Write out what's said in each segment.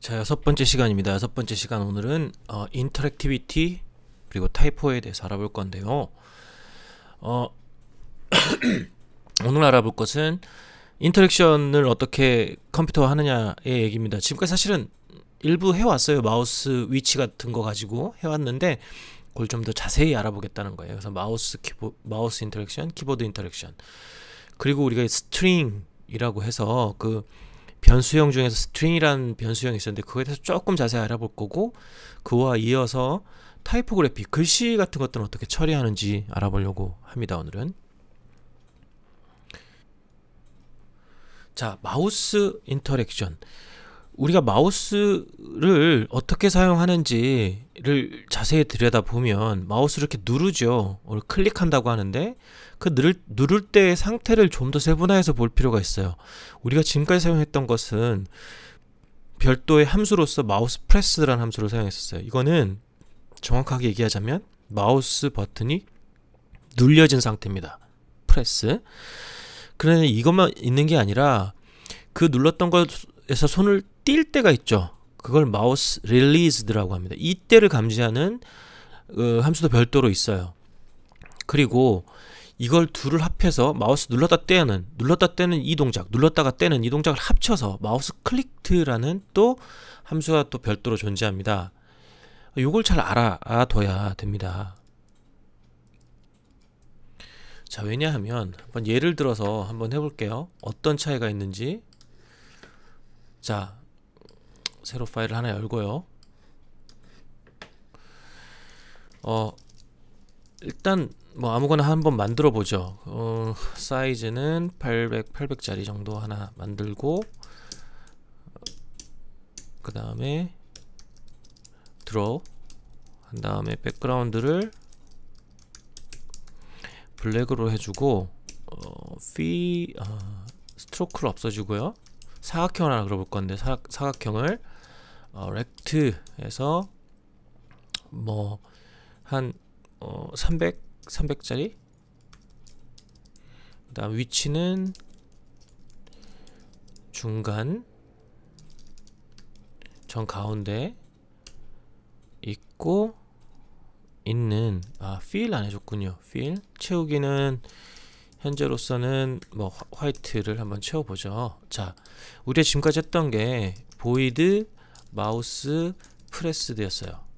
자, 여섯 번째 시간입니다. 여섯 번째 시간 오늘은 어, 인터랙티비티 그리고 타이포에 대해서 알아볼 건데요. 어, 오늘 알아볼 것은 인터랙션을 어떻게 컴퓨터화 하느냐의 얘기입니다. 지금까지 사실은 일부 해왔어요. 마우스 위치 같은 거 가지고 해왔는데 그걸 좀 더 자세히 알아보겠다는 거예요. 그래서 마우스 키보, 마우스 인터랙션, 키보드 인터랙션 그리고 우리가 스트링이라고 해서 그 변수형 중에서 스트링이라는 변수형이 있었는데 그거에 대해서 조금 자세히 알아볼 거고 그와 이어서 타이포그래피 글씨 같은 것들은 어떻게 처리하는지 알아보려고 합니다 오늘은 자 마우스 인터랙션 우리가 마우스를 어떻게 사용하는지를 자세히 들여다보면 마우스를 이렇게 누르죠 클릭한다고 하는데 그 누를, 누를 때의 상태를 좀 더 세분화해서 볼 필요가 있어요. 우리가 지금까지 사용했던 것은 별도의 함수로서 마우스 프레스라는 함수를 사용했었어요. 이거는 정확하게 얘기하자면 마우스 버튼이 눌려진 상태입니다. 프레스. 그러니 이것만 있는 게 아니라 그 눌렀던 것에서 손을 띌 때가 있죠. 그걸 마우스 릴리즈드라고 합니다. 이때를 감지하는 어, 함수도 별도로 있어요. 그리고 이걸 둘을 합해서 마우스 눌렀다 떼는 눌렀다 떼는 이 동작 눌렀다가 떼는 이 동작을 합쳐서 마우스 클릭트라는 또 함수가 또 별도로 존재합니다 요걸 잘 알아둬야 됩니다 자 왜냐하면 한번 예를 들어서 한번 해볼게요 어떤 차이가 있는지 자 새로 파일을 하나 열고요 어 일단 뭐 아무거나 한번 만들어 보죠. 어, 사이즈는 800, 800짜리 정도 하나 만들고 그 다음에 드로우 한 다음에 백그라운드를 블랙으로 해주고 어, 피 어, 스트로크를 없어지고요. 사각형 하나 그려볼 건데 사 사각형을 어, 렉트에서 뭐 한 어, 300 300짜리 그 다음 위치는 중간 전 가운데 있고 있는 아 fill 안 해줬군요 fill 채우기는 현재로서는 뭐 화이트를 한번 채워보죠 자 우리가 지금까지 했던 게 보이드 마우스 프레스드였어요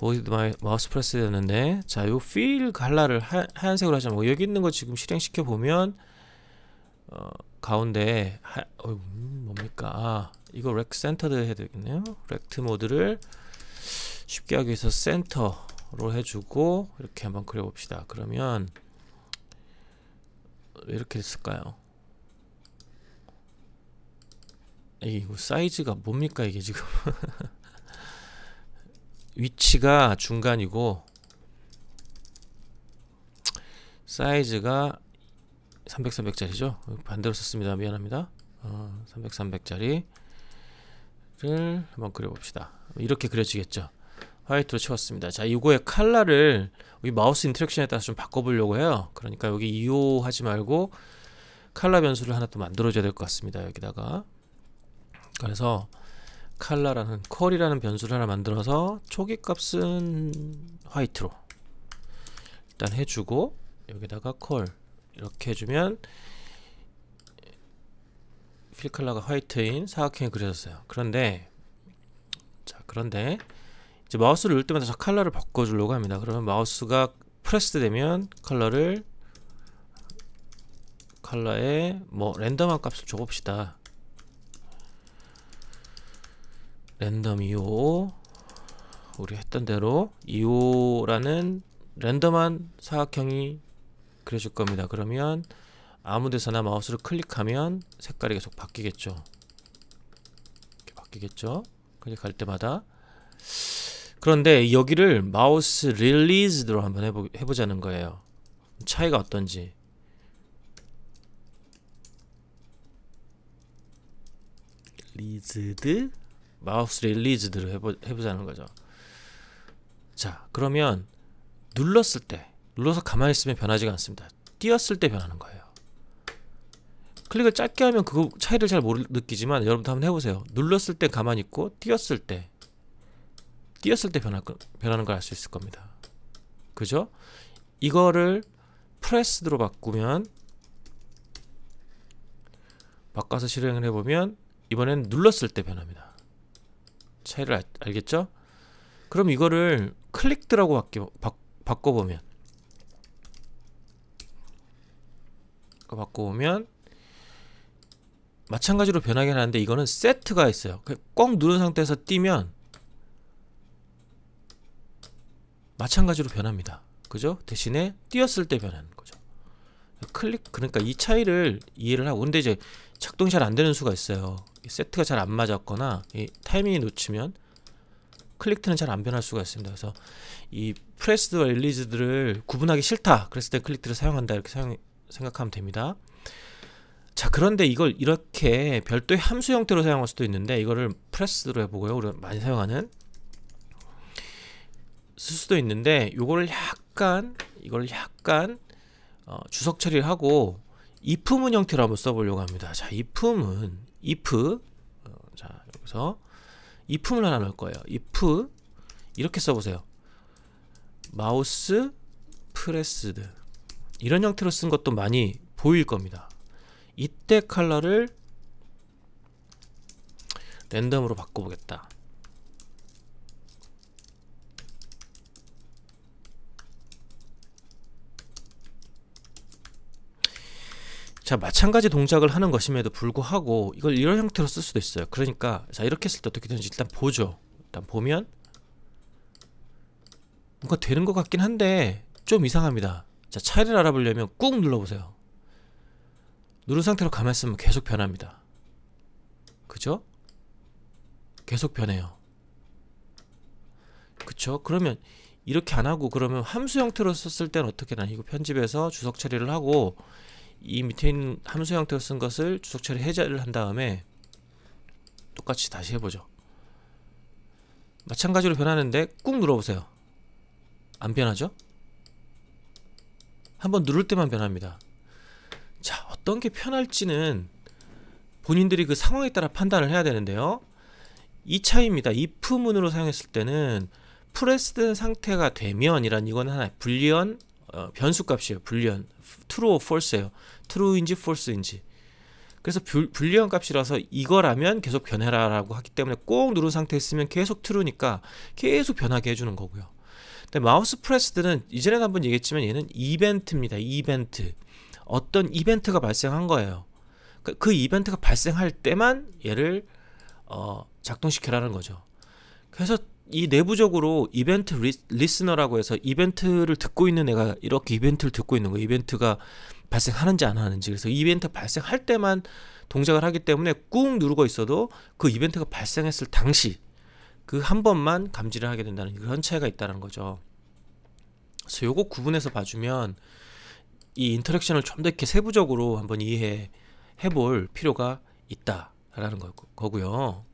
보이드 마우스 프레스었는데자요필 갈라를 하, 얀색으로 하자 뭐 여기 있는 거 지금 실행시켜 보면 어, 가운데 하, 어, 음, 뭡니까 아, 이거 렉 센터드 해야 되겠네요 렉트 모드를 쉽게 하기 위해서 센터로 해주고 이렇게 한번 그려봅시다 그러면 왜 이렇게 됐을까요 이거 사이즈가 뭡니까 이게 지금 위치가 중간이고 사이즈가 300, 300짜리죠? 반대로 썼습니다. 미안합니다. 어, 300, 300짜리를 한번 그려봅시다. 이렇게 그려지겠죠? 화이트로 채웠습니다. 자, 이거의 칼라를 이 마우스 인터랙션에 따라서 좀 바꿔보려고 해요. 그러니까 여기 2호 하지 말고 칼라 변수를 하나 또 만들어줘야 될 것 같습니다. 여기다가 그래서 컬러라는 컬이라는 변수를 하나 만들어서 초기 값은 화이트로 일단 해주고 여기다가 콜 이렇게 해주면 필 컬러가 화이트인 사각형이 그려졌어요. 그런데 자 그런데 이제 마우스를 눌 때마다 저 컬러를 바꿔주려고 합니다. 그러면 마우스가 프레스 되면 컬러를 컬러에 뭐 랜덤한 값을 줘봅시다. 랜덤 2호 우리 했던 대로 2호라는 랜덤한 사각형이 그려질 겁니다. 그러면 아무 데서나 마우스를 클릭하면 색깔이 계속 바뀌겠죠. 바뀌겠죠. 클릭할 때마다 그런데 여기를 마우스 릴리즈로 한번 해보, 해보자는 거예요. 차이가 어떤지 리즈드 마우스 릴리즈들을 해보, 해보자는 거죠 자 그러면 눌렀을 때 눌러서 가만히 있으면 변하지가 않습니다 띄었을 때 변하는 거예요 클릭을 짧게 하면 그 차이를 잘 모르, 느끼지만 여러분도 한번 해보세요 눌렀을 때 가만히 있고 띄었을 때 띄었을 때 변할, 변하는 걸 알 수 있을 겁니다 그죠? 이거를 프레스드로 바꾸면 바꿔서 실행을 해보면 이번엔 눌렀을 때 변합니다 차이를 알, 알겠죠? 그럼 이거를 클릭드라고 바뀌, 바, 바꿔보면 바꿔보면 마찬가지로 변하긴 하는데 이거는 세트가 있어요 그 꽉 누른 상태에서 뛰면 마찬가지로 변합니다 그죠? 대신에 뛰었을 때 변하는 거죠 클릭 그러니까 이 차이를 이해를 하고 근데 이제 작동이 잘 안되는 수가 있어요 세트가 잘 안 맞았거나 이 타이밍에 놓치면 클릭트는 잘 안 변할 수가 있습니다 그래서 이 프레스드와 릴리즈들을 구분하기 싫다 그랬을 때 클릭트를 사용한다 이렇게 사용, 생각하면 됩니다 자 그런데 이걸 이렇게 별도의 함수 형태로 사용할 수도 있는데 이거를 프레스로 드 해보고요 우리가 많이 사용하는 쓸 수도 있는데 요거를 약간 이걸 약간 어, 주석 처리를 하고 이품은 형태로 한번 써보려고 합니다. 자, 이품은 if 어, 자 여기서 이품을 하나 넣을 거예요. if 이렇게 써보세요. 마우스 프레스드 이런 형태로 쓴 것도 많이 보일 겁니다. 이때 컬러를 랜덤으로 바꿔보겠다. 자 마찬가지 동작을 하는 것임에도 불구하고 이걸 이런 형태로 쓸 수도 있어요 그러니까 자 이렇게 했을 때 어떻게 되는지 일단 보죠 일단 보면 뭔가 되는 것 같긴 한데 좀 이상합니다 자 차이를 알아보려면 꾹 눌러보세요 누른 상태로 가만 히 있으면 계속 변합니다 그죠? 계속 변해요 그쵸? 그러면 이렇게 안하고 그러면 함수 형태로 썼을 때는 어떻게 나 이거 편집해서 주석 처리를 하고 이 밑에 있는 함수 형태로 쓴 것을 주석 처리 해제를 한 다음에 똑같이 다시 해보죠 마찬가지로 변하는데 꾹 눌러보세요 안 변하죠? 한번 누를 때만 변합니다 자 어떤 게 편할지는 본인들이 그 상황에 따라 판단을 해야 되는데요 이 차이입니다 if 문으로 사용했을 때는 프레스된 상태가 되면 이란 이건 하나의 불리언 어, 변수값이에요. 불리언 트 r u 폴스 r 예요트 r u 인지폴스인지 그래서 불, 불리언 값이라서 이거라면 계속 변해라라고 하기 때문에 꼭 누른 상태에 있으면 계속 t r u 니까 계속 변하게 해주는 거고요. 근데 마우스 프레스들은 이전에도 한번 얘기했지만 얘는 이벤트입니다. 이벤트. 어떤 이벤트가 발생한 거예요. 그, 그 이벤트가 발생할 때만 얘를 어, 작동시켜라는 거죠. 그래서 이 내부적으로 이벤트 리스, 너라고 해서 이벤트를 듣고 있는 애가 이렇게 이벤트를 듣고 있는 거예요. 이벤트가 발생하는지 안 하는지. 그래서 이벤트 발생할 때만 동작을 하기 때문에 꾹 누르고 있어도 그 이벤트가 발생했을 당시 그 한 번만 감지를 하게 된다는 그런 차이가 있다는 거죠. 그래서 요거 구분해서 봐주면 이 인터랙션을 좀 더 이렇게 세부적으로 한번 이해해 볼 필요가 있다라는 거, 거고요.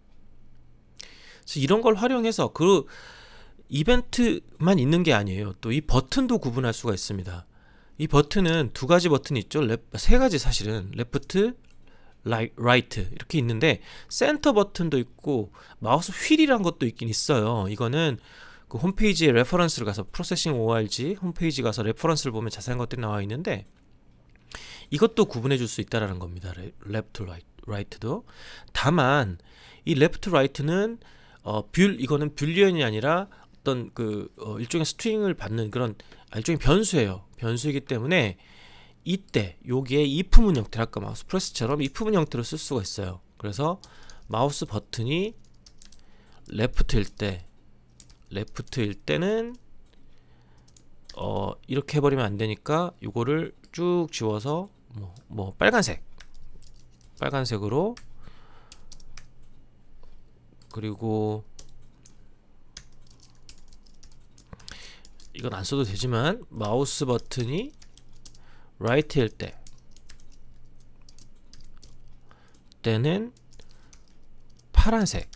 그래서 이런 걸 활용해서 그 이벤트만 있는 게 아니에요. 또 이 버튼도 구분할 수가 있습니다. 이 버튼은 두 가지 버튼이 있죠. 랩, 세 가지 사실은 레프트, 라이, 트 이렇게 있는데 센터 버튼도 있고 마우스 휠이란 것도 있긴 있어요. 이거는 그 홈페이지에 레퍼런스를 가서 프로세싱 ORG 홈페이지 가서 레퍼런스를 보면 자세한 것들이 나와 있는데 이것도 구분해 줄 수 있다라는 겁니다. 레프트 라이트, 도 다만 이 레프트 라이트는 어, 뷰 이거는 뷰리언이 아니라 어떤 그 어, 일종의 스트링을 받는 그런 아, 일종의 변수예요. 변수이기 때문에 이때 여기에 이프문 형태 아까 마우스 프레스처럼 이프문 형태로 쓸 수가 있어요. 그래서 마우스 버튼이 레프트일 때 레프트일 때는 어 이렇게 해버리면 안 되니까 이거를 쭉 지워서 뭐, 뭐 빨간색 빨간색으로 그리고 이건 안 써도 되지만 마우스 버튼이 라이트일 때 때는 파란색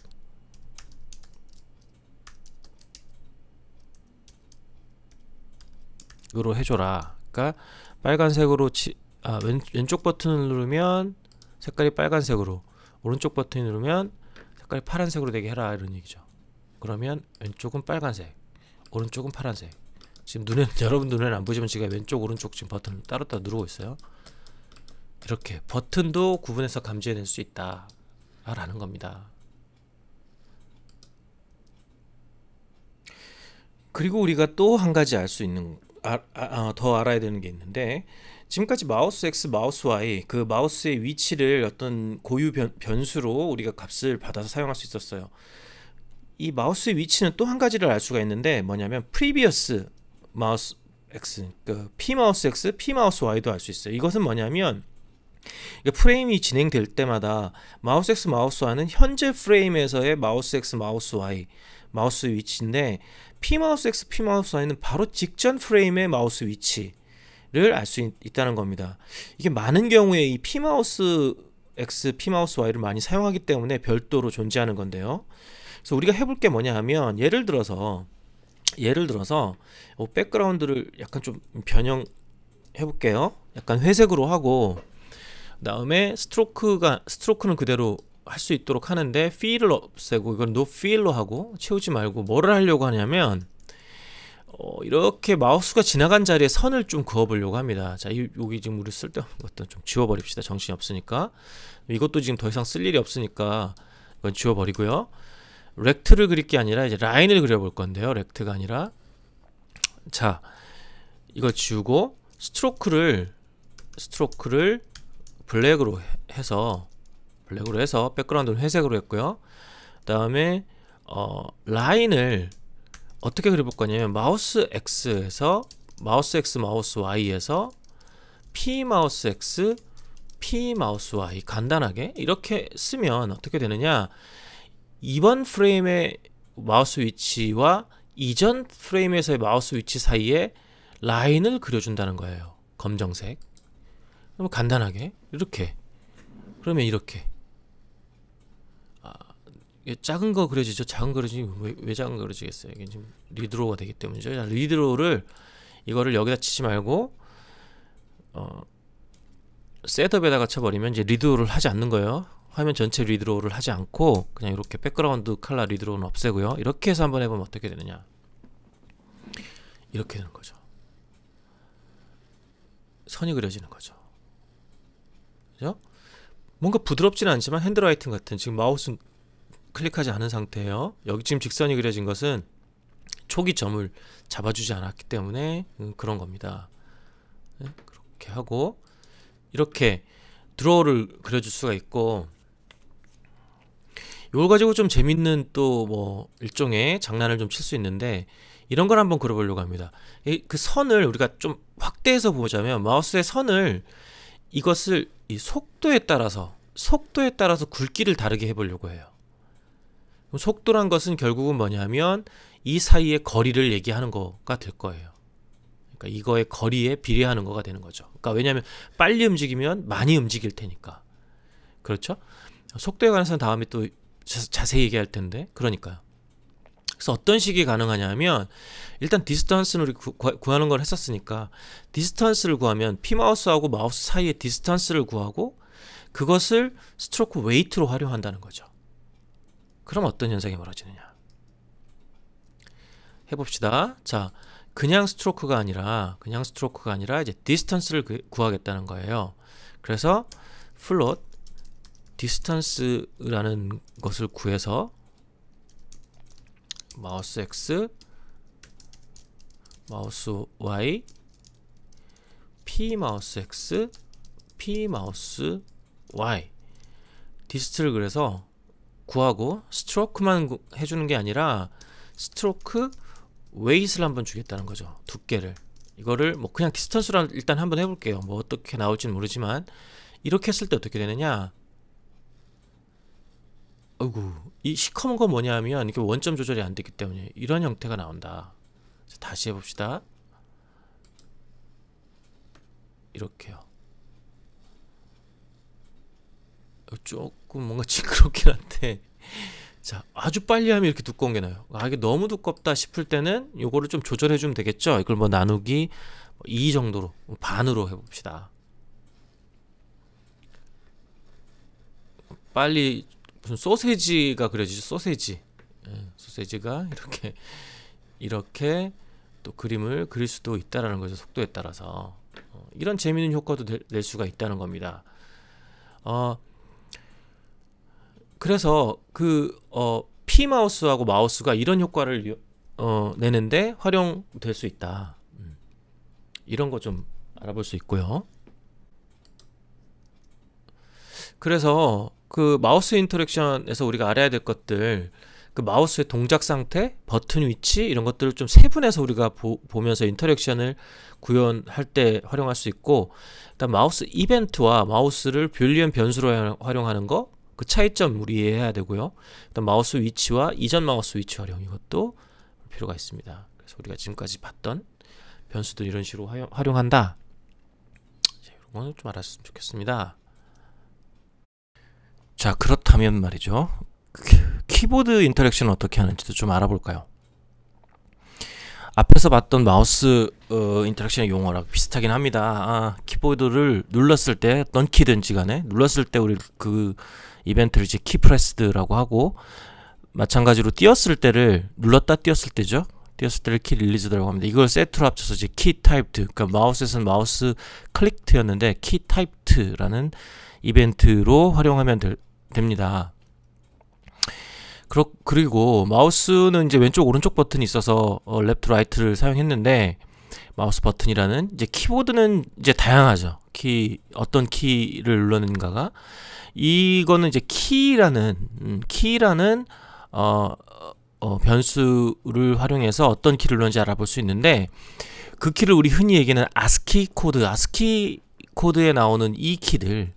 으로 해줘라 그러니까 빨간색으로 치, 아, 왼, 왼쪽 버튼을 누르면 색깔이 빨간색으로 오른쪽 버튼을 누르면 색깔이 파란색으로 되게 해라 이런 얘기죠 그러면 왼쪽은 빨간색 오른쪽은 파란색 지금 눈에 여러분 눈에는 안 보이지만 제가 왼쪽 오른쪽 지금 버튼을 따로따로 누르고 있어요 이렇게 버튼도 구분해서 감지해낼 수 있다 라는 겁니다 그리고 우리가 또 한 가지 알 수 있는 아, 아, 어, 더 알아야 되는 게 있는데 지금까지 마우스 X, 마우스 Y 그 마우스의 위치를 어떤 고유 변, 변수로 우리가 값을 받아서 사용할 수 있었어요. 이 마우스의 위치는 또 한 가지를 알 수가 있는데 뭐냐면 previous 마우스 X, 그 P 마우스 X, P 마우스 Y도 알 수 있어요. 이것은 뭐냐면 프레임이 진행될 때마다 마우스 X, 마우스 Y는 현재 프레임에서의 마우스 X, 마우스 Y 마우스 위치인데 P 마우스 X, P 마우스 Y는 바로 직전 프레임의 마우스 위치 를알수 있다는 겁니다. 이게 많은 경우에 이 P마우스 X, P마우스 Y를 많이 사용하기 때문에 별도로 존재하는 건데요. 그래서 우리가 해볼 게 뭐냐 하면 예를 들어서 예를 들어서 어, 백그라운드를 약간 좀 변형 해볼게요. 약간 회색으로 하고 그 다음에 스트로크가 스트로크는 그대로 할 수 있도록 하는데 fill 없애고 이걸 no fill로 하고 채우지 말고 뭐를 하려고 하냐면 어, 이렇게 마우스가 지나간 자리에 선을 좀 그어보려고 합니다. 자, 이, 여기 지금 우리 쓸데없는 것도 좀 지워버립시다. 정신이 없으니까. 이것도 지금 더 이상 쓸 일이 없으니까 이건 지워버리고요. 렉트를 그릴 게 아니라 이제 라인을 그려볼 건데요. 렉트가 아니라. 자, 이거 지우고 스트로크를 스트로크를 블랙으로 해서 블랙으로 해서 백그라운드를 회색으로 했고요. 그 다음에 어, 라인을 어떻게 그려볼 거냐면 마우스 X에서 마우스 X 마우스 Y에서 P 마우스 X P 마우스 Y 간단하게 이렇게 쓰면 어떻게 되느냐 이번 프레임의 마우스 위치와 이전 프레임에서의 마우스 위치 사이에 라인을 그려준다는 거예요 검정색 그럼 간단하게 이렇게 그러면 이렇게 작은 거 그려지죠. 작은 거 그려지 왜, 왜 작은 거 그려지겠어요? 이게 지금 리드로가 되기 때문이죠. 리드로를 이거를 여기다 치지 말고 어 셋업에다가 쳐버리면 이제 리드로를 하지 않는 거예요. 화면 전체 리드로를 하지 않고 그냥 이렇게 백그라운드 칼라 리드로는 없애고요. 이렇게 해서 한번 해보면 어떻게 되느냐? 이렇게 되는 거죠. 선이 그려지는 거죠. 그죠? 뭔가 부드럽진 않지만 핸드라이팅 같은 지금 마우스 클릭하지 않은 상태예요. 여기 지금 직선이 그려진 것은 초기 점을 잡아주지 않았기 때문에 음, 그런 겁니다. 네, 그렇게 하고 이렇게 드로우를 그려줄 수가 있고 이걸 가지고 좀 재밌는 또 뭐 일종의 장난을 좀 칠 수 있는데 이런 걸 한번 그려보려고 합니다. 그 선을 우리가 좀 확대해서 보자면 마우스의 선을 이것을 이 속도에 따라서 속도에 따라서 굵기를 다르게 해보려고 해요. 속도란 것은 결국은 뭐냐면 이 사이의 거리를 얘기하는 거가 될 거예요. 그러니까 이거의 거리에 비례하는 거가 되는 거죠. 그러니까 왜냐하면 빨리 움직이면 많이 움직일 테니까. 그렇죠? 속도에 관해서는 다음에 또 자세히 얘기할 텐데 그러니까요. 그래서 어떤 식이 가능하냐면 일단 디스턴스를 구하는 걸 했었으니까 디스턴스를 구하면 피 마우스하고 마우스 사이의 디스턴스를 구하고 그것을 스트로크 웨이트로 활용한다는 거죠. 그럼 어떤 현상이 벌어지느냐 해봅시다 자 그냥 스트로크가 아니라 그냥 스트로크가 아니라 이제 디스턴스를 구하겠다는 거예요 그래서 플롯 디스턴스라는 것을 구해서 마우스 x 마우스 y p 마우스 x p 마우스 y 디스트를 그래서 구하고 스트로크만 해주는 게 아니라 스트로크 웨이스를 한번 주겠다는 거죠 두께를 이거를 뭐 그냥 디스턴스로 일단 한번 해볼게요 뭐 어떻게 나올지는 모르지만 이렇게 했을 때 어떻게 되느냐 어구 이 시커먼 건 뭐냐 하면 이게 원점 조절이 안 되기 때문에 이런 형태가 나온다 다시 해봅시다 이렇게요 조금 뭔가 징그럽긴 한데 자 아주 빨리 하면 이렇게 두꺼운 게 나요 아 이게 너무 두껍다 싶을 때는 요거를 좀 조절해 주면 되겠죠 이걸 뭐 나누기 2 뭐 정도로 반으로 해봅시다 빨리 무슨 소세지가 그려지죠 소세지 예, 소세지가 이렇게 이렇게 또 그림을 그릴 수도 있다라는 거죠 속도에 따라서 어, 이런 재미있는 효과도 낼 수가 있다는 겁니다 어, 그래서 그 어, P 마우스하고 마우스가 이런 효과를 어, 내는데 활용될 수 있다. 음. 이런 거 좀 알아볼 수 있고요. 그래서 그 마우스 인터랙션에서 우리가 알아야 될 것들 그 마우스의 동작 상태, 버튼 위치 이런 것들을 좀 세분해서 우리가 보, 면서 인터랙션을 구현할 때 활용할 수 있고 일단 마우스 이벤트와 마우스를 빌리언 변수로 활용하는 거그 차이점 우리 이해해야 되고요. 그다음 마우스 위치와 이전 마우스 위치 활용 이것도 필요가 있습니다. 그래서 우리가 지금까지 봤던 변수들 이런 식으로 활용, 한다 이런 거는 좀 알았으면 좋겠습니다. 자 그렇다면 말이죠. 그, 키보드 인터랙션 어떻게 하는지도 좀 알아볼까요? 앞에서 봤던 마우스 어, 인터랙션의 용어랑 비슷하긴 합니다. 아, 키보드를 눌렀을 때 던키든지 간에 눌렀을 때 우리 그 이벤트를 이제 키프레스드라고 하고 마찬가지로 띄었을 때를 눌렀다 띄었을 때죠. 띄었을 때를 키 릴리즈라고 합니다. 이걸 세트로 합쳐서 이제 키 타입트 그러니까 마우스에서는 마우스 클릭트였는데 키 타입트라는 이벤트로 활용하면 될, 됩니다. 그렇, 그리고 마우스는 이제 왼쪽 오른쪽 버튼이 있어서 어, 랩트 라이트를 사용했는데 마우스 버튼이라는 이제 키보드는 이제 다양하죠. 키 어떤 키를 눌렀는가가 이거는 이제 키라는 음, 키라는 어, 어, 변수를 활용해서 어떤 키를 눌렀는지 알아볼 수 있는데 그 키를 우리 흔히 얘기하는 아스키 코드, 아스키 코드에 나오는 이 키들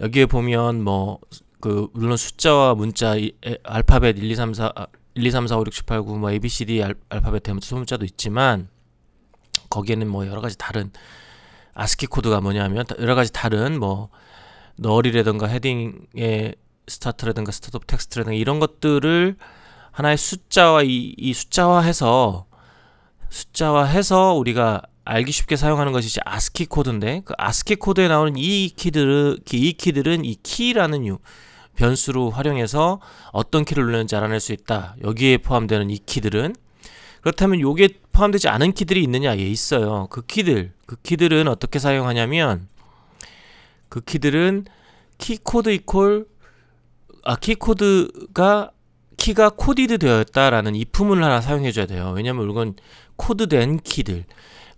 여기에 보면 뭐그 물론 숫자와 문자 이, 에, 알파벳 1, 2, 3, 4, 1, 2, 3, 4, 5, 6, 7, 8, 9, 뭐 A, B, C, D 알, 알파벳 대문자 소문자도 있지만 거기에는 뭐 여러 가지 다른 아스키 코드가 뭐냐면 여러 가지 다른 뭐 널이라든가 헤딩의 스타트라든가 스타트업 텍스트라든가 이런 것들을 하나의 숫자와 이, 이 숫자화해서 숫자화해서 우리가 알기 쉽게 사용하는 것이 이제 아스키 코드인데 그 아스키 코드에 나오는 이 키들은 이 키들은 이 키라는 유 변수로 활용해서 어떤 키를 누르는지 알아낼 수 있다. 여기에 포함되는 이 키들은 그렇다면 요게 포함되지 않은 키들이 있느냐? 예, 있어요. 그 키들, 그 키들은 어떻게 사용하냐면 그 키들은 키 코드 이퀄 아, 키 코드가 키가 코디드 되었다라는 이 품을 하나 사용해 줘야 돼요. 왜냐면 이건 코드된 키들.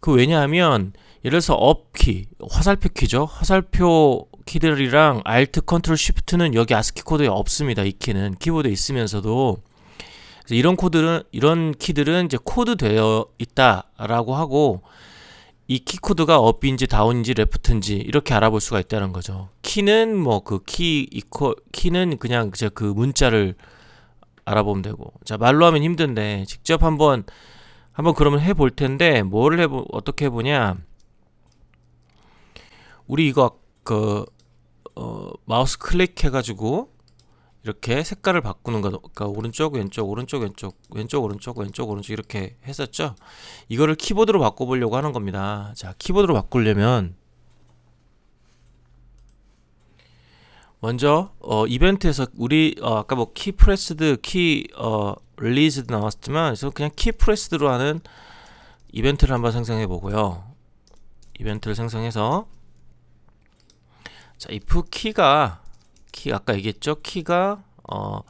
그 왜냐하면 예를 들어서 업키, 화살표 키죠. 화살표 키들이랑 Alt, Ctrl, Shift는 여기 아스키 코드에 없습니다. 이 키는 키보드에 있으면서도 이런 코드는 이런 키들은 이제 코드 되어 있다라고 하고 이 키 코드가 업인지 다운인지 레프트인지 이렇게 알아볼 수가 있다는 거죠. 키는 뭐 그 키 이코 키는 그냥 이제 그 문자를 알아보면 되고 자 말로 하면 힘든데 직접 한번 한번 그러면 해볼 텐데 뭘 해보 어떻게 해보냐 우리 이거 그 어, 마우스 클릭해가지고 이렇게 색깔을 바꾸는 거, 그러니까 오른쪽 왼쪽 오른쪽 왼쪽 왼쪽 오른쪽 왼쪽 오른쪽 이렇게 했었죠. 이거를 키보드로 바꿔보려고 하는 겁니다. 자, 키보드로 바꾸려면 먼저 어, 이벤트에서 우리 어, 아까 뭐키 프레스드, 키 릴리즈드 나왔지만 그래서 그냥 키 프레스드로 하는 이벤트를 한번 생성해 보고요. 이벤트를 생성해서 자, if 키가 키 아까 얘기했죠? 키가 어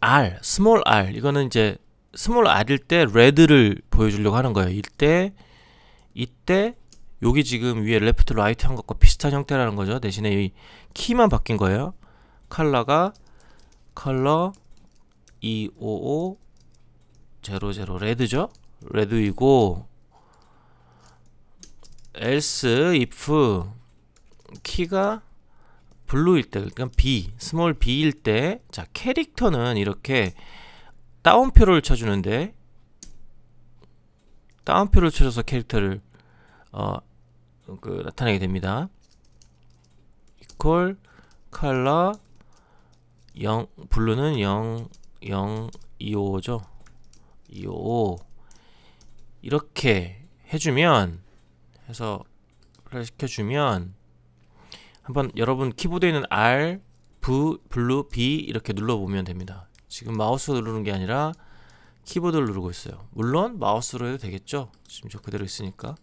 r small r 이거는 이제 small r일 때 r e d 를 보여주려고 하는 거예요. 이때 이때 여기 지금 위에 l 레프트 라이 t 한 것과 비슷한 형태라는 거죠. 대신에 이 키만 바뀐 거예요. 컬러가 컬러 25500 레드죠? 레드이고 else if 키가 블루일 때 그러니까 b 스몰 b일 때자 캐릭터는 이렇게 다운표를 쳐주는데 다운표를 쳐줘서 캐릭터를 어, 그 나타내게 됩니다. equal color 0 블루는 0 0 2 5죠255 이렇게 해주면 해서 플 시켜주면 한번 여러분 키보드에 있는 R, V, 블루, B 이렇게 눌러보면 됩니다. 지금 마우스 누르는 게 아니라 키보드를 누르고 있어요. 물론 마우스로 해도 되겠죠. 지금 저 그대로 있으니까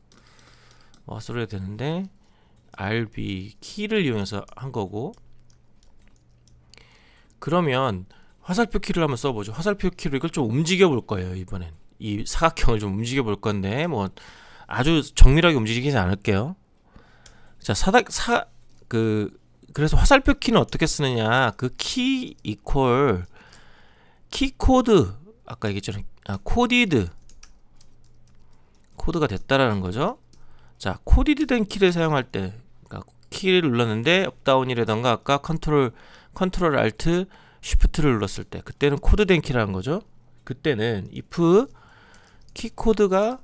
마우스로 해도 되는데 R, B 키를 이용해서 한 거고 그러면 화살표 키를 한번 써보죠. 화살표 키로 이걸 좀 움직여 볼 거예요. 이번엔 이 사각형을 좀 움직여 볼 건데 뭐 아주 정밀하게 움직이지 않을게요. 자, 사닥 사그 그래서 화살표 키는 어떻게 쓰느냐? 그 키 이퀄 키 코드 아까 얘기했잖아요. 아, 코디드 코드가 됐다라는 거죠. 자, 코디드된 키를 사용할 때 그러니까 키를 눌렀는데 업다운이라던가 아까 컨트롤 컨트롤 알트 쉬프트를 눌렀을 때 그때는 코드된 키라는 거죠. 그때는 if 키 코드가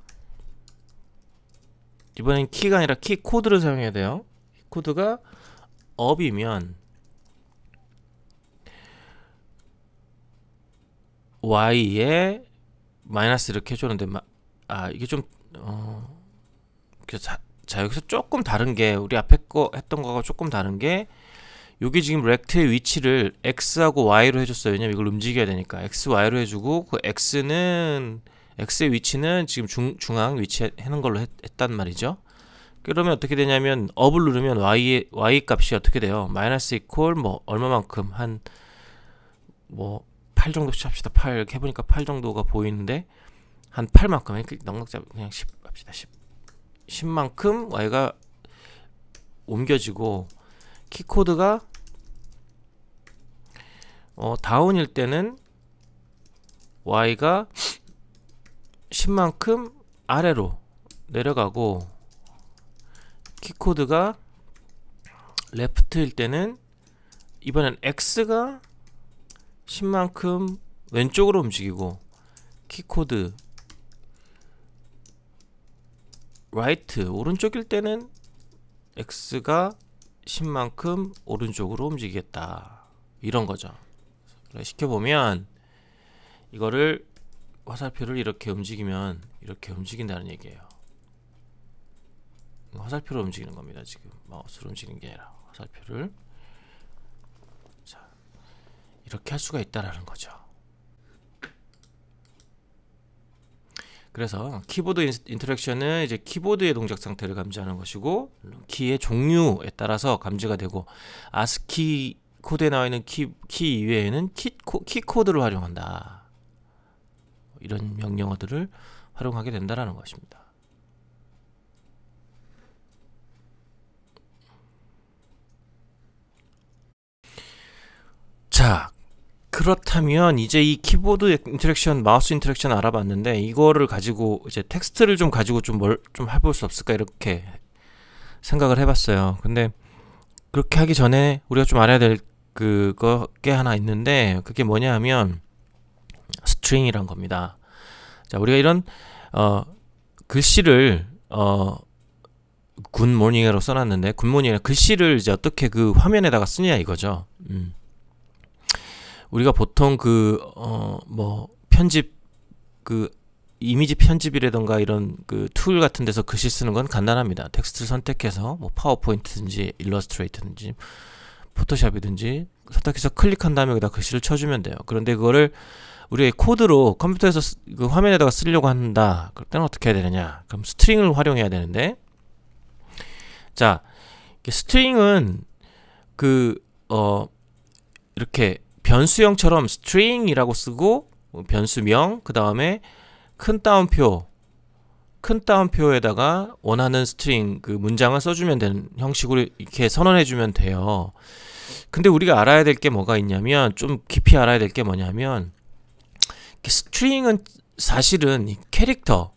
이번엔 키가 아니라 키 코드를 사용해야 돼요 키 코드가 업이면 y에 마이너스 이렇게 해주는데 마, 아 이게 좀 어, 자, 자 여기서 조금 다른 게 우리 앞에 거 했던 거가 조금 다른 게 여기 지금 렉트의 위치를 x하고 y로 해줬어요 왜냐면 이걸 움직여야 되니까 x, y로 해주고 그 x는 x의 위치는 지금 중, 중앙 위치에 하는 걸로 했, 단 말이죠. 그러면 어떻게 되냐면 업을 누르면 y의 y 값이 어떻게 돼요? 마이너스 이퀄 뭐 얼마만큼 한 뭐 8 정도씩 합시다. 8 이렇게 해보니까 8 정도가 보이는데 한 8만큼 넉넉 잡 그냥 10 합시다. 10 10만큼 y가 옮겨지고 키 코드가 어, 다운일 때는 y가 10만큼 아래로 내려가고 키코드가 레프트일 때는 이번엔 X가 10만큼 왼쪽으로 움직이고 키코드 right 오른쪽일 때는 X가 10만큼 오른쪽으로 움직이겠다 이런 거죠 시켜보면 이거를 화살표를 이렇게 움직이면 이렇게 움직인다는 얘기예요 화살표로 움직이는 겁니다 지금 마우스로 움직이는 게 아니라 화살표를 자, 이렇게 할 수가 있다라는 거죠 그래서 키보드 인터랙션은 이제 키보드의 동작 상태를 감지하는 것이고 키의 종류에 따라서 감지가 되고 아스키 코드에 나와 있는 키, 키 이외에는 키, 키 코드를 활용한다 이런 명령어들을 활용하게 된다라는 것입니다. 자, 그렇다면 이제 이 키보드 인터랙션, 마우스 인터랙션 알아봤는데 이거를 가지고 이제 텍스트를 좀 가지고 좀 뭘 좀 해볼 수 없을까 이렇게 생각을 해봤어요. 근데 그렇게 하기 전에 우리가 좀 알아야 될 그거 꽤 하나 있는데 그게 뭐냐 하면 스트링이란 겁니다. 자, 우리가 이런 어, 글씨를 어, 굿모닝으로 써놨는데 굿모닝에 글씨를 이제 어떻게 그 화면에다가 쓰냐 이거죠. 음. 우리가 보통 그 어 뭐 편집 그 이미지 편집이라던가 이런 그 툴 같은 데서 글씨 쓰는 건 간단합니다. 텍스트를 선택해서 뭐 파워포인트든지 일러스트레이트든지 포토샵이든지 선택해서 클릭한 다음에 여기다 글씨를 쳐주면 돼요. 그런데 그거를 우리의 코드로 컴퓨터에서 쓰, 그 화면에다가 쓰려고 한다. 그럴 때는 어떻게 해야 되느냐? 그럼 스트링을 활용해야 되는데 자 스트링은 그 어 이렇게 변수형처럼 스트링이라고 쓰고 변수명 그 다음에 큰 따옴표 큰 따옴표에다가 원하는 스트링 그 문장을 써주면 되는 형식으로 이렇게 선언해주면 돼요. 근데 우리가 알아야 될 게 뭐가 있냐면 좀 깊이 알아야 될 게 뭐냐면 스트링은 사실은 캐릭터,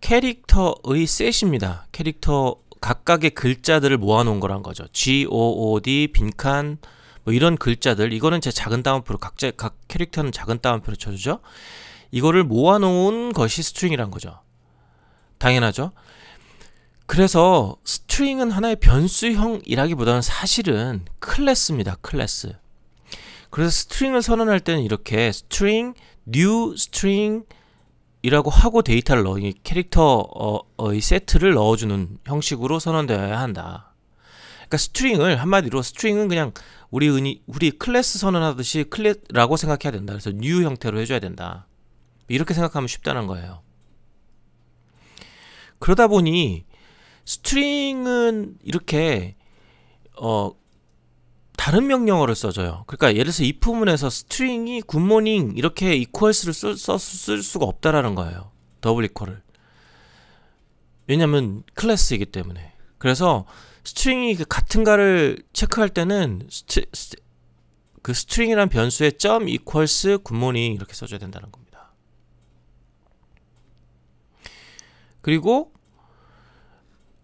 캐릭터의 셋입니다. 캐릭터 각각의 글자들을 모아놓은 거란 거죠. G, O, O, D, 빈칸, 뭐 이런 글자들. 이거는 제 작은 따옴표로, 각자, 각 캐릭터는 작은 따옴표로 쳐주죠. 이거를 모아놓은 것이 스트링이란 거죠. 당연하죠. 그래서 스트링은 하나의 변수형이라기보다는 사실은 클래스입니다. 클래스. 그래서 스트링을 선언할 때는 이렇게 스트링 new string 이라고 하고 데이터를 넣어 이 캐릭터의 세트를 넣어주는 형식으로 선언되어야 한다. 그러니까 스트링을 한마디로 스트링은 그냥 우리 은이 우리 클래스 선언하듯이 클래라고 생각해야 된다. 그래서 new 형태로 해줘야 된다. 이렇게 생각하면 쉽다는 거예요. 그러다 보니 스트링은 이렇게 어 다른 명령어를 써줘요. 그러니까 예를 들어서 이부분에서 스트링이 굿모닝 이렇게 e q u a l s 를 쓸, 쓸, 쓸 수가 없다라는 거예요. 더블 이퀄을. 왜냐면 클래스이기 때문에. 그래서 스트링이 그 같은가를 체크할 때는 스트, 스, 그 스트링이란 변수의점 e q u 이퀄스 굿모닝 이렇게 써줘야 된다는 겁니다. 그리고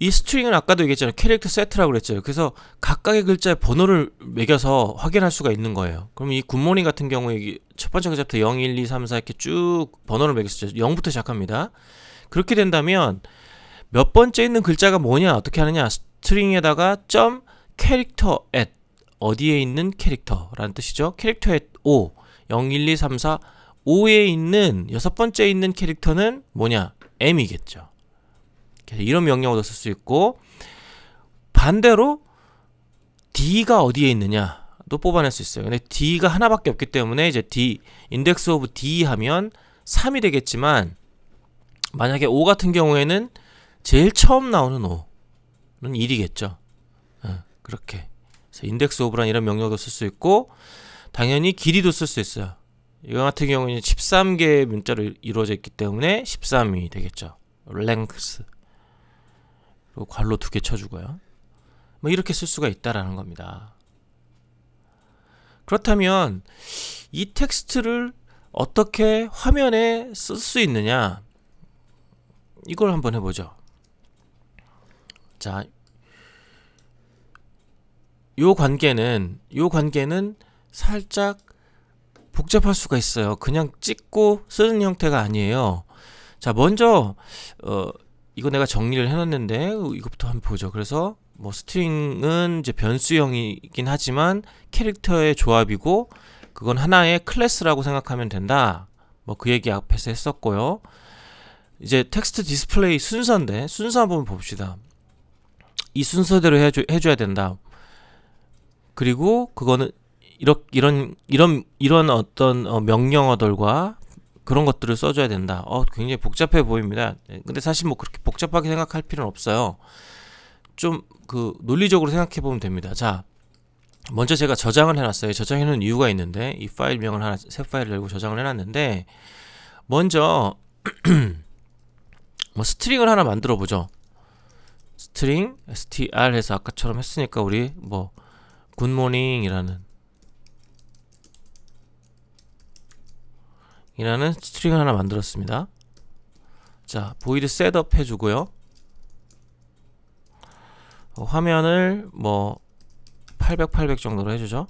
이 스트링은 아까도 얘기했잖아요. 캐릭터 세트라고 그랬죠. 그래서 각각의 글자에 번호를 매겨서 확인할 수가 있는 거예요. 그럼 이 굿모닝 같은 경우에 첫 번째 글자부터 0, 1, 2, 3, 4 이렇게 쭉 번호를 매겼죠. 0부터 시작합니다. 그렇게 된다면 몇 번째 있는 글자가 뭐냐 어떻게 하느냐 스트링에다가 점 캐릭터 at 어디에 있는 캐릭터라는 뜻이죠. 캐릭터 at 5 0, 1, 2, 3, 4 5에 있는 여섯 번째 있는 캐릭터는 뭐냐 m이겠죠. 이런 명령어도 쓸 수 있고 반대로 D가 어디에 있느냐도 뽑아낼 수 있어요. 근데 D가 하나밖에 없기 때문에 이제 D 인덱스 오브 D 하면 3이 되겠지만 만약에 5 같은 경우에는 제일 처음 나오는 5는 1이겠죠. 어, 예, 그렇게 그래서 인덱스 오브란 이런 명령어도 쓸 수 있고 당연히 길이도 쓸 수 있어요. 이거 같은 경우는 13개의 문자로 이루어져 있기 때문에 13이 되겠죠. length 또 그 괄호 두개 쳐주고요. 뭐 이렇게 쓸 수가 있다라는 겁니다. 그렇다면 이 텍스트를 어떻게 화면에 쓸 수 있느냐 이걸 한번 해보죠. 자, 요 관계는 요 관계는 살짝 복잡할 수가 있어요. 그냥 찍고 쓰는 형태가 아니에요. 자, 먼저 어, 이거 내가 정리를 해놨는데 이것부터 한번 보죠. 그래서 뭐 스트링은 이제 변수형이긴 하지만 캐릭터의 조합이고 그건 하나의 클래스라고 생각하면 된다. 뭐 그 얘기 앞에서 했었고요. 이제 텍스트 디스플레이 순서인데 순서 한번 봅시다. 이 순서대로 해줘, 해줘야 된다. 그리고 그거는 이런 이런 이런 이런 어떤 어, 명령어들과 그런 것들을 써줘야 된다. 어, 굉장히 복잡해 보입니다. 네, 근데 사실 뭐 그렇게 복잡하게 생각할 필요는 없어요. 좀 그 논리적으로 생각해 보면 됩니다. 자, 먼저 제가 저장을 해놨어요. 저장해 놓은 이유가 있는데 이 파일명을 하나 새 파일을 열고 저장을 해놨는데 먼저 뭐 스트링을 하나 만들어 보죠. 스트링 str 해서 아까처럼 했으니까 우리 뭐 굿모닝이라는 이라는 스트링을 하나 만들었습니다. 자, 보이드 셋업 해주고요. 어, 화면을 뭐 800, 800 정도로 해주죠.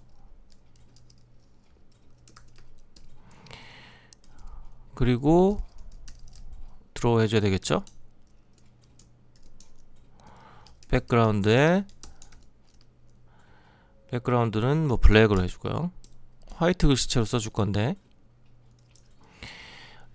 그리고 드로우 해줘야 되겠죠? 백그라운드에 백그라운드는 뭐 블랙으로 해주고요. 화이트 글씨체로 써줄 건데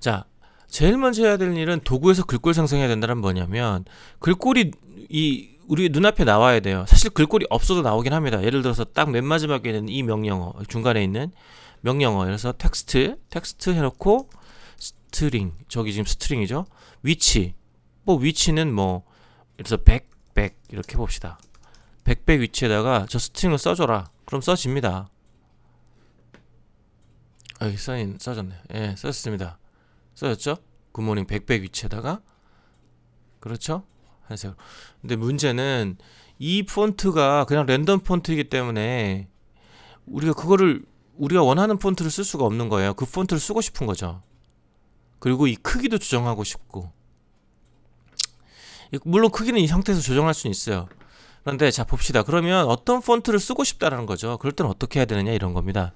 자, 제일 먼저 해야 될 일은 도구에서 글꼴 생성해야 된다는 뭐냐면 글꼴이 이 우리 눈앞에 나와야 돼요. 사실 글꼴이 없어도 나오긴 합니다. 예를 들어서 딱 맨 마지막에 있는 이 명령어 중간에 있는 명령어 그래서 텍스트 텍스트 해놓고 스트링 저기 지금 스트링이죠. 위치 뭐 위치는 뭐 그래서 백백 이렇게 봅시다. 백백 위치에다가 저 스트링을 써줘라. 그럼 써집니다. 아, 여기 써인 써졌네. 예, 썼습니다. 써졌죠? 굿모닝 1 0 위치에다가 그렇죠? 한색으로 근데 문제는 이 폰트가 그냥 랜덤 폰트이기 때문에 우리가 그거를 우리가 원하는 폰트를 쓸 수가 없는 거예요 그 폰트를 쓰고 싶은 거죠 그리고 이 크기도 조정하고 싶고 물론 크기는 이 상태에서 조정할 수는 있어요 그런데 자 봅시다 그러면 어떤 폰트를 쓰고 싶다라는 거죠 그럴 땐 어떻게 해야 되느냐 이런 겁니다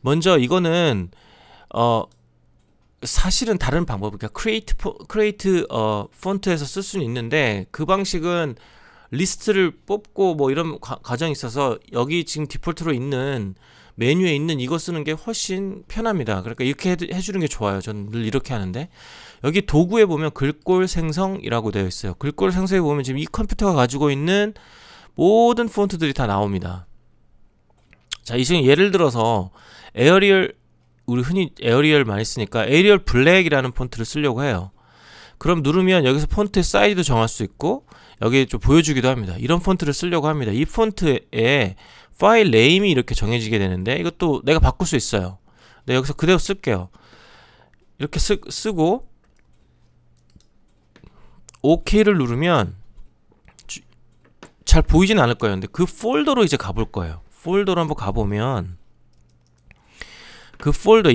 먼저 이거는 어 사실은 다른 방법, 그러니까 크리에이트 크리에이트 어 폰트에서 쓸 수는 있는데 그 방식은 리스트를 뽑고 뭐 이런 과, 정이 있어서 여기 지금 디폴트로 있는 메뉴에 있는 이거 쓰는 게 훨씬 편합니다. 그러니까 이렇게 해, 주는게 좋아요. 저는 늘 이렇게 하는데 여기 도구에 보면 글꼴 생성이라고 되어 있어요. 글꼴 생성에 보면 지금 이 컴퓨터가 가지고 있는 모든 폰트들이 다 나옵니다. 자, 이 중에 예를 들어서 에어리얼 우리 흔히 에어리얼 많이 쓰니까 에어리얼 블랙이라는 폰트를 쓰려고 해요. 그럼 누르면 여기서 폰트 사이즈도 정할 수 있고 여기 좀 보여주기도 합니다. 이런 폰트를 쓰려고 합니다. 이 폰트에 파일 네임이 이렇게 정해지게 되는데 이것도 내가 바꿀 수 있어요. 네, 여기서 그대로 쓸게요. 이렇게 쓰, 쓰고 OK를 누르면 잘 보이진 않을 거예요. 근데 그 폴더로 이제 가볼 거예요. 폴더로 한번 가보면 그 폴더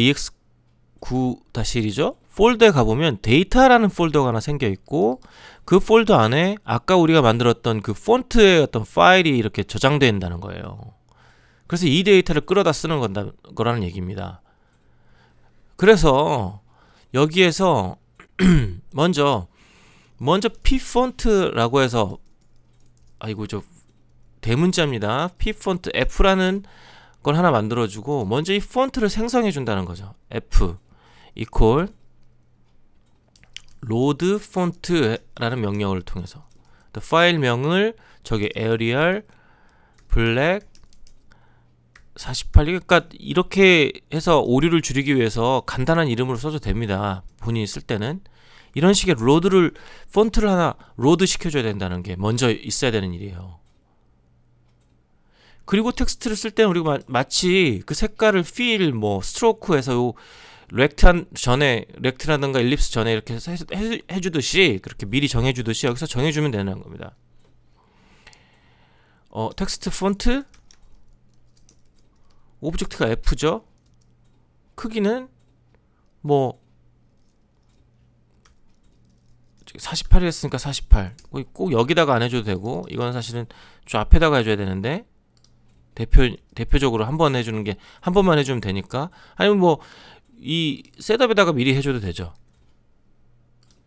ex9-1이죠? 폴더에 가보면 데이터라는 폴더가 하나 생겨 있고 그 폴더 안에 아까 우리가 만들었던 그 폰트의 어떤 파일이 이렇게 저장된다는 거예요. 그래서 이 데이터를 끌어다 쓰는 건다, 거라는 얘기입니다. 그래서 여기에서 먼저 먼저 p 폰트라고 해서 아이고 저 대문자입니다. p 폰트 f라는 걸 하나 만들어주고 먼저 이 폰트를 생성해 준다는 거죠. f equal load font라는 명령을 통해서 파일명을 저기 a r i a 블랙 48 그러니까 이렇게 해서 오류를 줄이기 위해서 간단한 이름으로 써도 됩니다. 본인이 쓸 때는 이런 식의 로드를 폰트를 하나 로드 시켜줘야 된다는 게 먼저 있어야 되는 일이에요. 그리고 텍스트를 쓸 때는 우리가 마치 그 색깔을 필, 뭐 스트로크에서 요 렉트 한 전에 렉트라든가 일립스 전에 이렇게 해, 해, 해주듯이 그렇게 미리 정해주듯이 여기서 정해주면 되는 겁니다. 어 텍스트 폰트 오브젝트가 F죠. 크기는 뭐 48이었으니까 48. 꼭 여기다가 안 해줘도 되고 이건 사실은 저 앞에다가 해줘야 되는데 대표 대표적으로 한 번 해주는 게 한 번만 해주면 되니까 아니면 뭐 이 셋업에다가 미리 해줘도 되죠.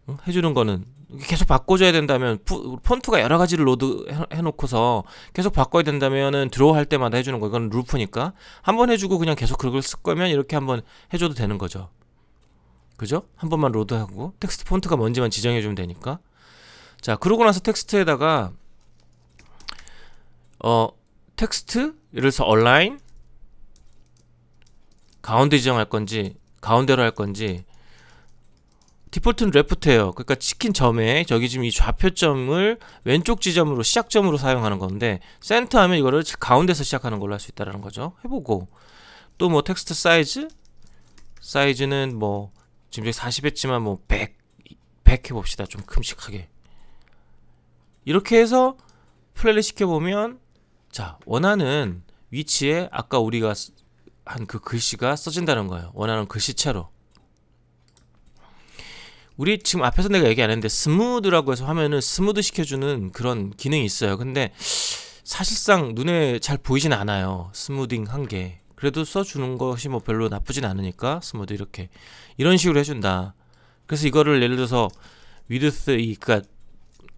응? 해주는 거는 계속 바꿔줘야 된다면 푸, 폰트가 여러 가지를 로드 해놓고서 계속 바꿔야 된다면은 드로우 할 때마다 해주는 거 이건 루프니까 한 번 해주고 그냥 계속 그걸 쓸 거면 이렇게 한 번 해줘도 되는 거죠. 그죠? 한 번만 로드하고 텍스트 폰트가 뭔지만 지정해주면 되니까 자 그러고 나서 텍스트에다가 어 텍스트 예를 들어서 얼라인 가운데 지정할 건지 가운데로 할 건지 디폴트는 레프트예요. 그러니까 치킨 점에 저기 지금 이 좌표점을 왼쪽 지점으로 시작점으로 사용하는 건데 센터 하면 이거를 가운데서 시작하는 걸로 할 수 있다라는 거죠. 해보고 또 뭐 텍스트 사이즈 사이즈는 뭐 지금 저기 40 했지만 뭐 100, 100 해봅시다. 좀 큼직하게 이렇게 해서 플레이 시켜보면 자, 원하는 위치에 아까 우리가 한 그 글씨가 써진다는 거예요. 원하는 글씨체로. 우리 지금 앞에서 내가 얘기 안 했는데 스무드라고 해서 화면을 스무드 시켜주는 그런 기능이 있어요. 근데 사실상 눈에 잘 보이진 않아요. 스무딩 한 게. 그래도 써주는 것이 뭐 별로 나쁘진 않으니까 스무드 이렇게 이런 식으로 해준다. 그래서 이거를 예를 들어서 위드스 이 그러니까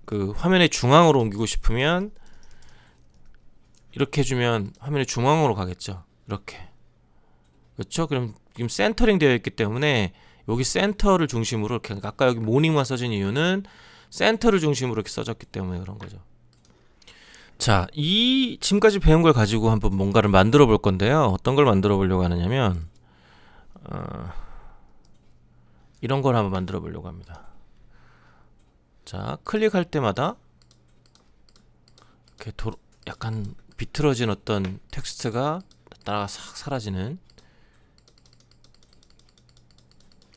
그 화면의 중앙으로 옮기고 싶으면 이렇게 해주면 화면이 중앙으로 가겠죠 이렇게 그렇죠? 그럼 지금 센터링 되어 있기 때문에 여기 센터를 중심으로 이렇게 아까 여기 모닝만 써진 이유는 센터를 중심으로 이렇게 써졌기 때문에 그런 거죠 자, 이 지금까지 배운 걸 가지고 한번 뭔가를 만들어 볼 건데요. 어떤 걸 만들어 보려고 하느냐면 어, 이런 걸 한번 만들어 보려고 합니다. 자, 클릭할 때마다 이렇게 도로, 약간 비틀어진 어떤 텍스트가 따라싹 사라지는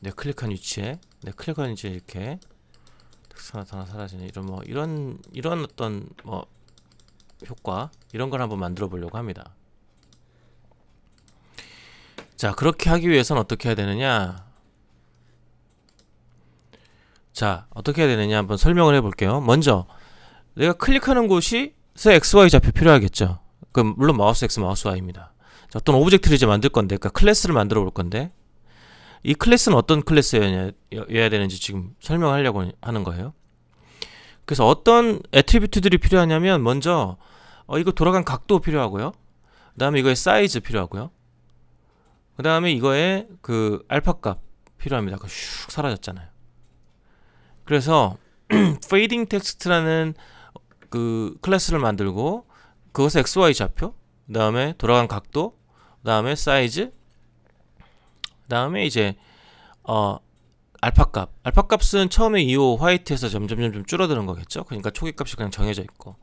내가 네, 클릭한 위치에 내가 네, 클릭한 위치에 이렇게 텍스트가 나타나 사라지는 이런 뭐 이런 이런 어떤 뭐 효과 이런 걸 한번 만들어 보려고 합니다 자 그렇게 하기 위해선 어떻게 해야 되느냐 자 어떻게 해야 되느냐 한번 설명을 해 볼게요 먼저 내가 클릭하는 곳이 서 XY 좌표 필요하겠죠 그럼 물론 마우스 X 마우스 Y입니다. 자, 어떤 오브젝트를 이제 만들 건데, 그러니까 클래스를 만들어 볼 건데 이 클래스는 어떤 클래스여야 되는지 지금 설명하려고 하는 거예요. 그래서 어떤 애트리뷰트들이 필요하냐면 먼저 어, 이거 돌아간 각도 필요하고요. 그 다음에 이거의 사이즈 필요하고요. 그 다음에 이거의 그 알파 값 필요합니다. 아까 슉 사라졌잖아요. 그래서 fading text라는 그 클래스를 만들고 그것의 XY 좌표, 그 다음에 돌아간 각도, 그 다음에 사이즈, 그 다음에 이제 어 알파값. 알파값은 처음에 2호 화이트에서 점점점점 줄어드는 거겠죠. 그러니까 초기값이 그냥 정해져 있고.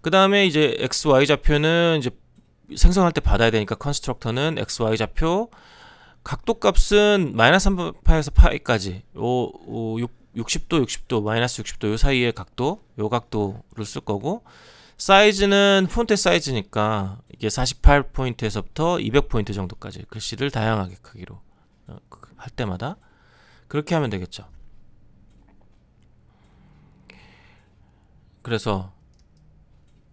그 다음에 이제 x, y 좌표는 이제 생성할 때 받아야 되니까 컨스트럭터는 x, y 좌표 각도 값은 마이너스 3파에서 파이까지 요, 요 60도, 60도, 마이너스 60도 요 사이의 각도, 요 각도를 쓸 거고 사이즈는 폰트 사이즈니까 이게 48포인트에서부터 200포인트 정도까지 글씨를 다양하게 크기로 어, 그, 할 때마다 그렇게 하면 되겠죠 그래서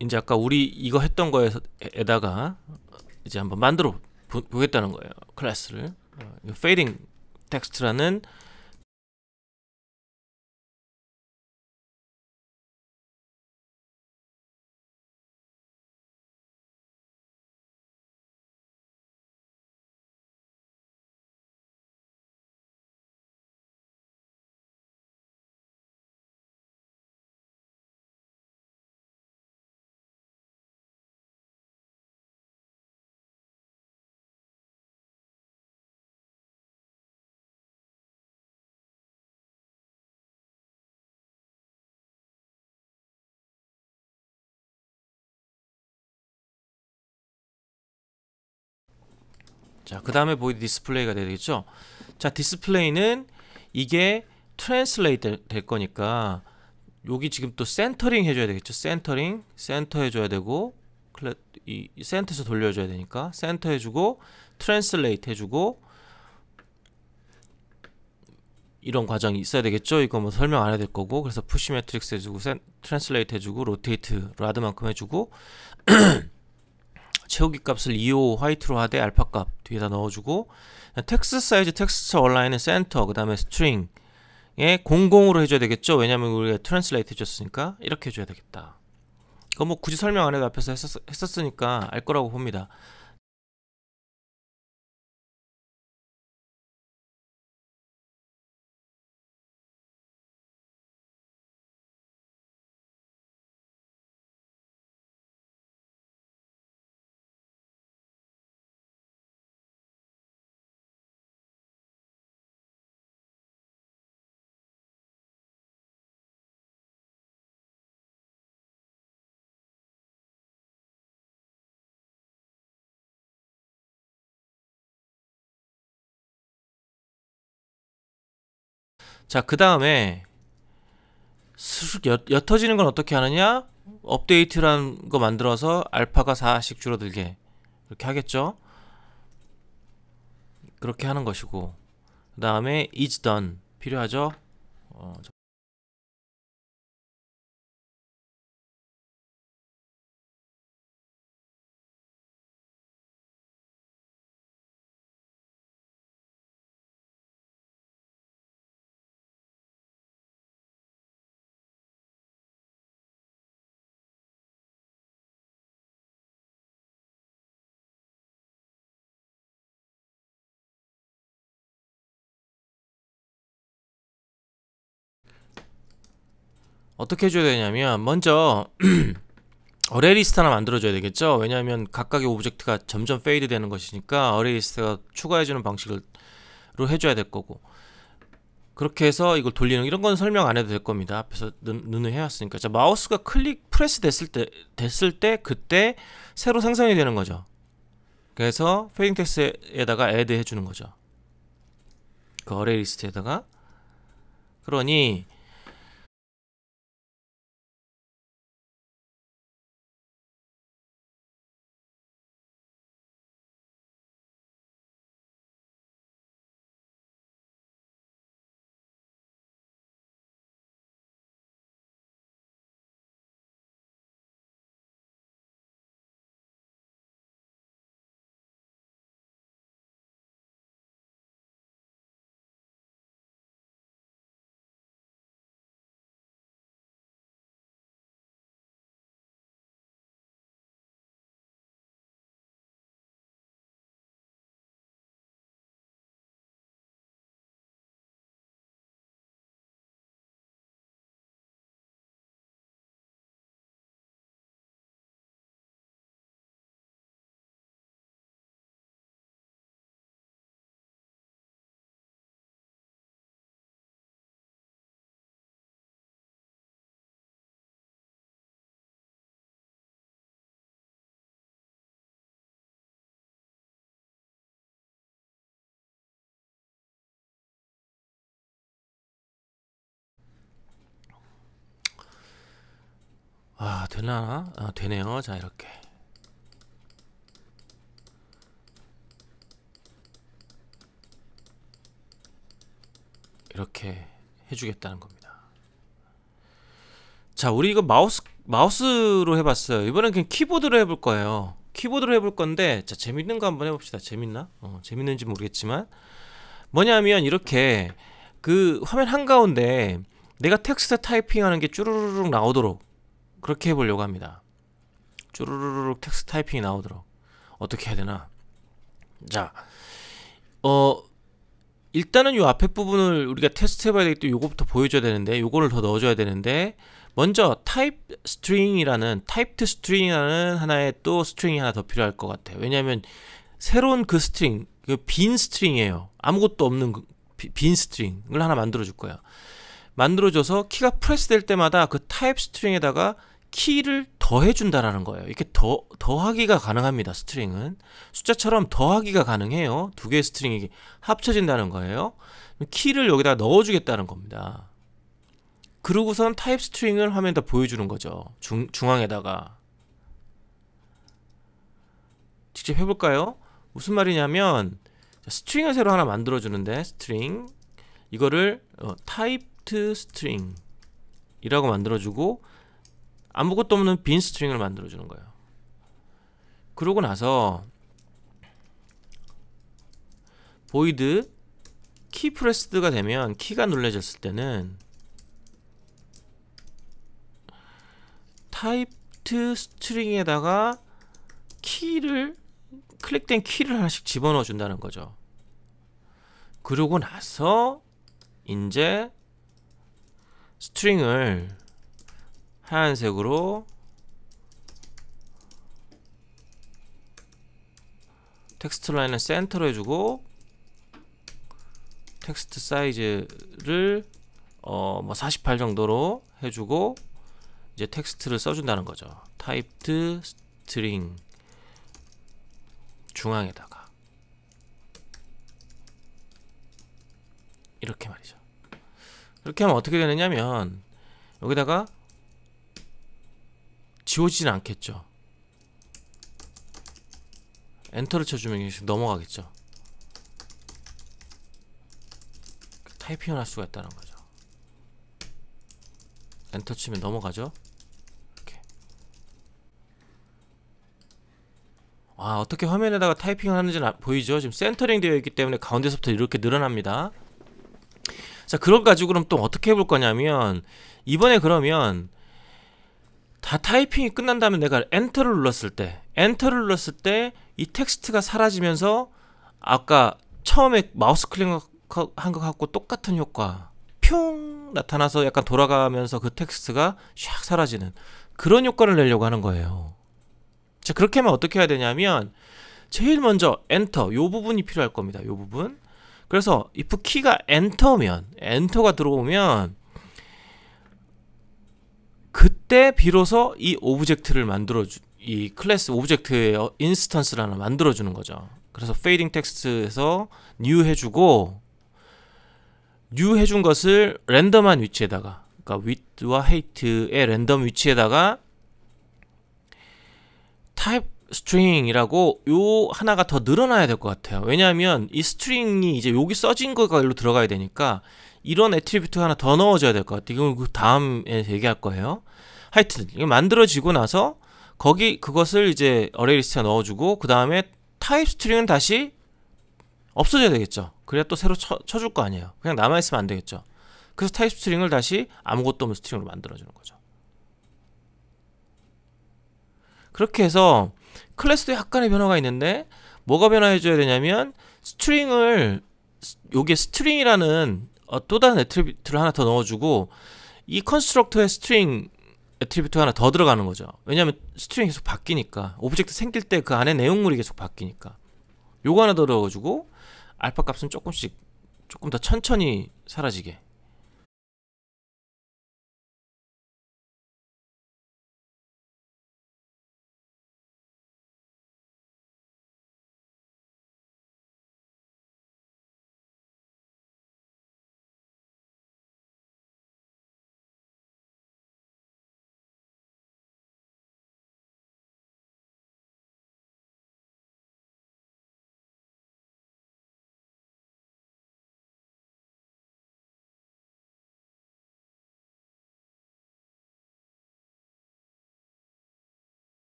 이제 아까 우리 이거 했던 거에다가 이제 한번 만들어 보, 겠다는 거예요 클래스를 페이딩 어, 텍스트라는 자, 그 다음에 보이드 디스플레이가 되겠죠. 자, 디스플레이는 이게 트랜슬레이트 될 거니까 여기 지금 또 센터링 해줘야 되겠죠. 센터링, 센터 해줘야 되고 이, 센터에서 돌려줘야 되니까 센터 해주고 트랜슬레이트 해주고 이런 과정이 있어야 되겠죠. 이거 뭐 설명 안 해야 될 거고 그래서 푸시 매트릭스 해주고 센, 트랜슬레이트 해주고 로테이트 라드만큼 해주고 채우기 값을 2호 화이트로 하되 알파 값 뒤에다 넣어주고 텍스 사이즈 텍스처 얼라인은 센터 그 다음에 스트링에 00으로 해줘야 되겠죠 왜냐면 우리가 트랜슬레이트 해줬으니까 이렇게 해줘야 되겠다 그거 뭐 굳이 설명 안 해도 앞에서 했었, 으니까알 거라고 봅니다 자, 그 다음에 옅어지는 건 어떻게 하느냐? 업데이트란 거 만들어서 알파가 4씩 줄어들게 이렇게 하겠죠? 그렇게 하는 것이고 그 다음에 is done 필요하죠? 어, 어떻게 해줘야 되냐면 먼저 어레이 리스트 하나 만들어줘야 되겠죠 왜냐하면 각각의 오브젝트가 점점 페이드 되는 것이니까 어레이 리스트가 추가해주는 방식으로 해줘야 될 거고 그렇게 해서 이걸 돌리는 이런 건 설명 안 해도 될 겁니다 앞에서 눈을 해왔으니까 자 마우스가 클릭 프레스 됐을 때 됐을 때 그때 새로 생성이 되는 거죠 그래서 페이딩 텍스에다가 애드 해주는 거죠 그 어레이 리스트에다가 그러니 아 되나? 아 되네요 자 이렇게 이렇게 해주겠다는 겁니다 자 우리 이거 마우스 마우스로 해봤어요 이번엔 그냥 키보드로 해볼 거예요 키보드로 해볼 건데 자 재밌는 거 한번 해봅시다 재밌나? 어, 재밌는지 모르겠지만 뭐냐면 이렇게 그 화면 한가운데 내가 텍스트 타이핑하는 게 쭈르르륵 나오도록 그렇게 해보려고 합니다. 쭈르르륵 텍스트 타이핑이 나오도록 어떻게 해야 되나? 자, 어 일단은 요 앞에 부분을 우리가 테스트 해봐야 되기 때문 요거부터 보여줘야 되는데 요거를 더 넣어줘야 되는데 먼저 타입 스트링이라는타 y p e d s 이라는 하나의 또 스트링이 하나 더 필요할 것 같아요. 왜냐하면 새로운 그 스트링, 그 빈 스트링이에요. 아무것도 없는 그, 빈 스트링을 하나 만들어 줄거예요 만들어줘서 키가 프레스 될 때마다 그 타입 스트링에다가 키를 더해준다라는 거예요. 이렇게 더, 더하기가 가능합니다. 스트링은. 숫자처럼 더하기가 가능해요. 두 개의 스트링이 합쳐진다는 거예요. 키를 여기다 넣어주겠다는 겁니다. 그러고선 타입 스트링을 화면에다 보여주는 거죠. 중, 중앙에다가. 직접 해볼까요? 무슨 말이냐면 스트링을 새로 하나 만들어주는데 스트링 이거를 어, 타입트 스트링 이라고 만들어주고 아무것도 없는 빈 스트링을 만들어 주는 거예요. 그러고 나서 보이드 키 프레스드가 되면 키가 눌러졌을 때는 타입트 스트링에다가 키를 클릭된 키를 하나씩 집어넣어 준다는 거죠. 그러고 나서 이제 스트링을 하얀색으로 텍스트 라인을 센터로 해주고 텍스트 사이즈를 어뭐48 정도로 해주고 이제 텍스트를 써준다는 거죠 타 y p 스트링 중앙에다가 이렇게 말이죠 이렇게 하면 어떻게 되느냐면 여기다가 지워지진 않겠죠 엔터를 쳐주면 넘어가겠죠 그 타이핑을 할 수가 있다는 거죠 엔터 치면 넘어가죠 이렇게 아 어떻게 화면에다가 타이핑을 하는지는 보이죠 지금 센터링 되어 있기 때문에 가운데서부터 이렇게 늘어납니다 자 그걸 가지고 그럼 또 어떻게 해볼 거냐면 이번에 그러면 다 타이핑이 끝난 다면 내가 엔터를 눌렀을 때 엔터를 눌렀을 때 이 텍스트가 사라지면서 아까 처음에 마우스 클릭한 것 갖고 똑같은 효과 뿅 나타나서 약간 돌아가면서 그 텍스트가 샥 사라지는 그런 효과를 내려고 하는 거예요 자 그렇게 하면 어떻게 해야 되냐면 제일 먼저 엔터 요 부분이 필요할 겁니다 요 부분 그래서 if 키가 엔터면 엔터가 들어오면 그때 비로소 이 오브젝트를 만들어 주, 이 클래스 오브젝트의 인스턴스를 하나 만들어 주는 거죠. 그래서 fading text에서 new 해주고 new 해준 것을 랜덤한 위치에다가 그러니까 width와 height의 랜덤 위치에다가 type string이라고 요 하나가 더 늘어나야 될 것 같아요. 왜냐하면 이 string이 이제 여기 써진 거가 일로 들어가야 되니까 이런 애트리뷰트 하나 더 넣어줘야 될 것 같아요. 이건 그 다음에 얘기할 거예요. 하여튼 이거 만들어지고 나서 거기 그것을 이제 어레이 리스트에 넣어주고 그 다음에 타입 스트링은 다시 없어져야 되겠죠. 그래야 또 새로 쳐, 쳐줄 거 아니에요. 그냥 남아있으면 안 되겠죠. 그래서 타입 스트링을 다시 아무것도 없는 스트링으로 만들어주는 거죠. 그렇게 해서 클래스도 약간의 변화가 있는데 뭐가 변화해줘야 되냐면 스트링을 여기에 스트링이라는 어, 또 다른 애트리뷰트를 하나 더 넣어주고 이 컨스트럭터에 스트링 애트리뷰트 하나 더 들어가는 거죠 왜냐면 스트링이 계속 바뀌니까 오브젝트 생길 때 그 안에 내용물이 계속 바뀌니까 요거 하나 더 넣어주고 알파 값은 조금씩 조금 더 천천히 사라지게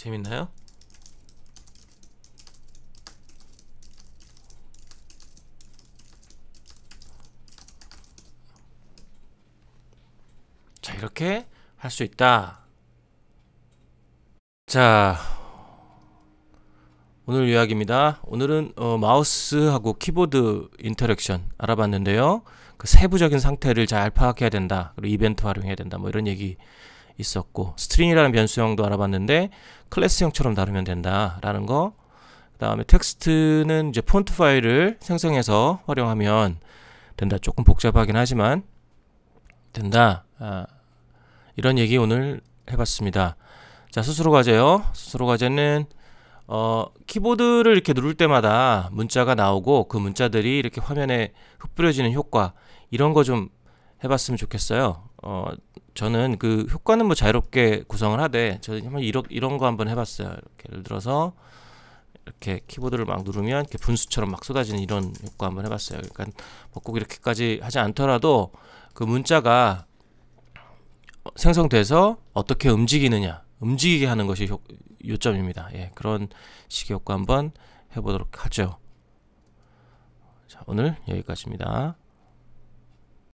재밌나요? 자 이렇게 할 수 있다 자 오늘 요약입니다 오늘은 어, 마우스하고 키보드 인터랙션 알아봤는데요 그 세부적인 상태를 잘 파악해야 된다 그리고 이벤트 활용해야 된다 뭐 이런 얘기 있었고 스트링이라는 변수형도 알아봤는데 클래스형처럼 다루면 된다라는 거. 그다음에 텍스트는 이제 폰트 파일을 생성해서 활용하면 된다. 조금 복잡하긴 하지만 된다. 아, 이런 얘기 오늘 해봤습니다. 자 스스로 과제요. 스스로 과제는 어, 키보드를 이렇게 누를 때마다 문자가 나오고 그 문자들이 이렇게 화면에 흩뿌려지는 효과 이런 거좀 해봤으면 좋겠어요. 어, 저는 그 효과는 뭐 자유롭게 구성을 하되 저는 한번 이런 이런 거 한번 해봤어요. 이렇게 예를 들어서 이렇게 키보드를 막 누르면 이렇게 분수처럼 막 쏟아지는 이런 효과 한번 해봤어요. 그러니까 뭐꼭 이렇게까지 하지 않더라도 그 문자가 생성돼서 어떻게 움직이느냐 움직이게 하는 것이 효, 요점입니다. 예, 그런 식의 효과 한번 해보도록 하죠. 자, 오늘 여기까지입니다.